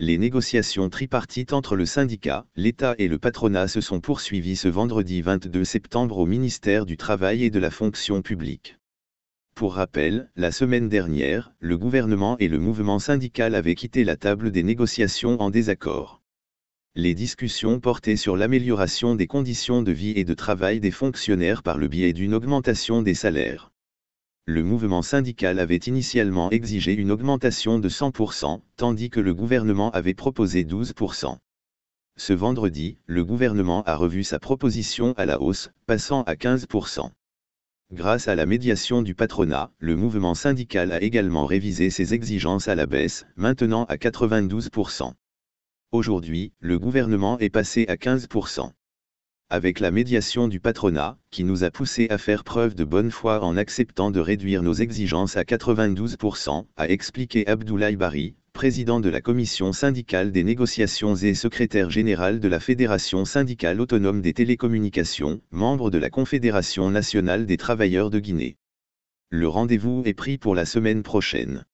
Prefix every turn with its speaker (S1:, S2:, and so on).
S1: Les négociations tripartites entre le syndicat, l'État et le patronat se sont poursuivies ce vendredi 22 septembre au ministère du Travail et de la Fonction publique. Pour rappel, la semaine dernière, le gouvernement et le mouvement syndical avaient quitté la table des négociations en désaccord. Les discussions portaient sur l'amélioration des conditions de vie et de travail des fonctionnaires par le biais d'une augmentation des salaires le mouvement syndical avait initialement exigé une augmentation de 100%, tandis que le gouvernement avait proposé 12%. Ce vendredi, le gouvernement a revu sa proposition à la hausse, passant à 15%. Grâce à la médiation du patronat, le mouvement syndical a également révisé ses exigences à la baisse, maintenant à 92%. Aujourd'hui, le gouvernement est passé à 15% avec la médiation du patronat, qui nous a poussés à faire preuve de bonne foi en acceptant de réduire nos exigences à 92%, a expliqué Abdoulaye Bari, président de la commission syndicale des négociations et secrétaire général de la Fédération syndicale autonome des télécommunications, membre de la Confédération nationale des travailleurs de Guinée. Le rendez-vous est pris pour la semaine prochaine.